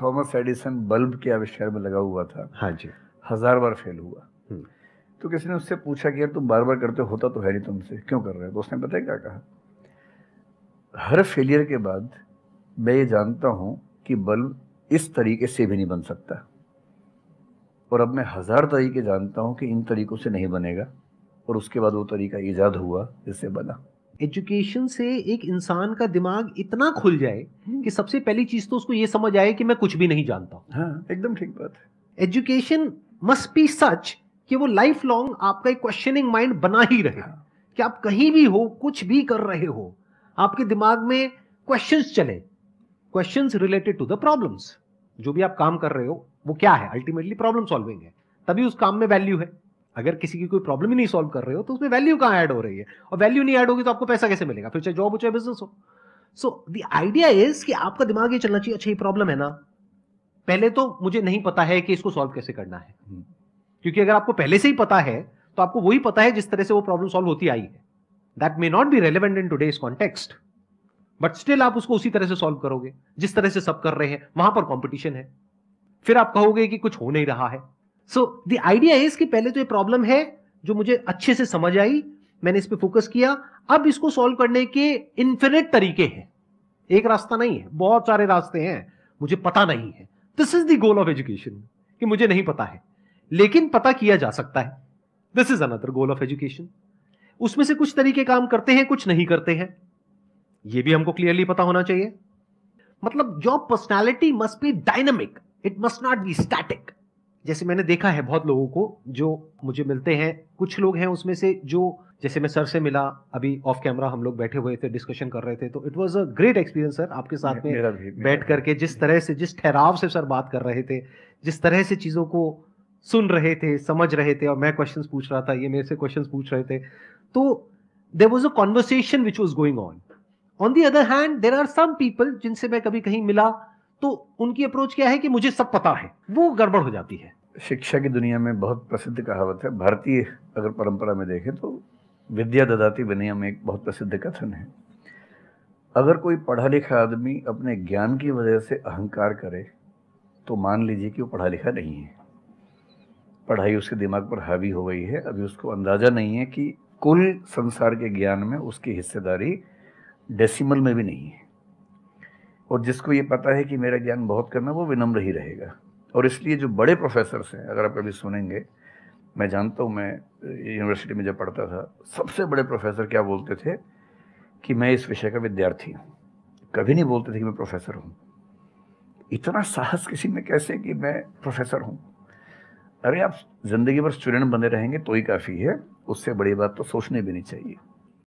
Thomas Edison bulb के आविष्कार में लगा हुआ था हाँ जी हजार बार फेल हुआ हम्म। तो किसी ने उससे पूछा कि यार तुम बार बार करते होता तो है नहीं तुमसे क्यों कर रहे हो तो उसने पता है क्या कहा हर फेलियर के बाद मैं ये जानता हूं कि बल्ब इस तरीके से भी नहीं बन सकता और अब मैं हज़ार तरीके जानता हूं कि इन तरीक़ों से नहीं बनेगा और उसके बाद वो तरीका ईजाद हुआ जिससे बना एजुकेशन से एक इंसान का दिमाग इतना खुल जाए हम्म। कि सबसे पहली चीज तो उसको ये समझ आए कि मैं कुछ भी नहीं जानता हाँ, एकदम ठीक बात है एजुकेशन मस्ट बी सच कि वो लाइफ लॉन्ग आपका एक क्वेश्चनिंग माइंड बना ही रहे हाँ. कि आप कहीं भी हो कुछ भी कर रहे हो आपके दिमाग में क्वेश्चंस चले questions related to the problems जो भी आप काम कर रहे हो वो क्या है अल्टीमेटली प्रॉब्लम सॉल्विंग है तभी उस काम में वैल्यू है अगर किसी की कोई प्रॉब्लम ही नहीं सॉल्व कर रहे हो तो उसमें वैल्यू कहाँ ऐड हो रही है और वैल्यू नहीं ऐड होगी तो आपको पैसा कैसे मिलेगा फिर चाहे जॉब हो चाहे बिजनेस हो सो द आइडिया इज कि आपका दिमाग ये चलना चाहिए अच्छा ये प्रॉब्लम है ना पहले तो मुझे नहीं पता है कि इसको सॉल्व कैसे करना है हम्म। क्योंकि अगर आपको पहले से ही पता है तो आपको वही पता है जिस तरह से वो प्रॉब्लम सॉल्व होती आई है that may not be relevant in today's context but still आप उसको उसी तरह से सॉल्व करोगे जिस तरह से सब कर रहे हैं वहां पर कॉम्पिटिशन है फिर आप कहोगे कि कुछ हो नहीं रहा है सो द आइडिया इज कि पहले तो ये प्रॉब्लम है जो मुझे अच्छे से समझ आई मैंने इस पर फोकस किया अब इसको सॉल्व करने के इन्फिनिट तरीके हैं एक रास्ता नहीं है बहुत सारे रास्ते हैं मुझे पता नहीं है this is the goal of education कि मुझे नहीं पता है लेकिन पता किया जा सकता है this is another goal of education उसमें से कुछ तरीके काम करते हैं कुछ नहीं करते हैं यह भी हमको क्लियरली पता होना चाहिए मतलब job personality must be dynamic it must not be static जैसे मैंने देखा है बहुत लोगों को जो मुझे मिलते हैं कुछ लोग हैं उसमें से जो जैसे मैं सर से मिला अभी ऑफ कैमरा हम लोग बैठे हुए थे डिस्कशन कर रहे थे तो it was a great experience sir आपके साथ में बैठ करके जिस तरह से जिस ठहराव से सर बात कर रहे थे जिस तरह से चीज़ों को सुन रहे थे समझ रहे थे और मैं क्वेश्चन पूछ रहा था ये मेरे से क्वेश्चन पूछ रहे थे तो there was a conversation which was going on on the other hand there are some people जिनसे मैं कभी कहीं मिला तो उनकी अप्रोच क्या है कि मुझे सब पता है वो गड़बड़ हो जाती है शिक्षा की दुनिया में बहुत प्रसिद्ध कहावत है भारतीय अगर परंपरा में देखें तो विद्या ददाती विनियम एक बहुत प्रसिद्ध कथन है अगर कोई पढ़ा लिखा आदमी अपने ज्ञान की वजह से अहंकार करे तो मान लीजिए कि वो पढ़ा लिखा नहीं है पढ़ाई उसके दिमाग पर हावी हो गई है अभी उसको अंदाज़ा नहीं है कि कुल संसार के ज्ञान में उसकी हिस्सेदारी डेसिमल में भी नहीं है और जिसको ये पता है कि मेरा ज्ञान बहुत करना वो विनम्र ही रहेगा और इसलिए जो बड़े प्रोफेसर्स हैं अगर आप कभी सुनेंगे मैं जानता हूँ मैं यूनिवर्सिटी में जब पढ़ता था सबसे बड़े प्रोफेसर क्या बोलते थे कि मैं इस विषय का विद्यार्थी हूँ कभी नहीं बोलते थे कि मैं प्रोफेसर हूँ इतना साहस किसी में कैसे कि मैं प्रोफेसर हूँ अरे आप ज़िंदगी भर स्टूडेंट बने रहेंगे तो ही काफ़ी है उससे बड़ी बात तो सोचने भी नहीं चाहिए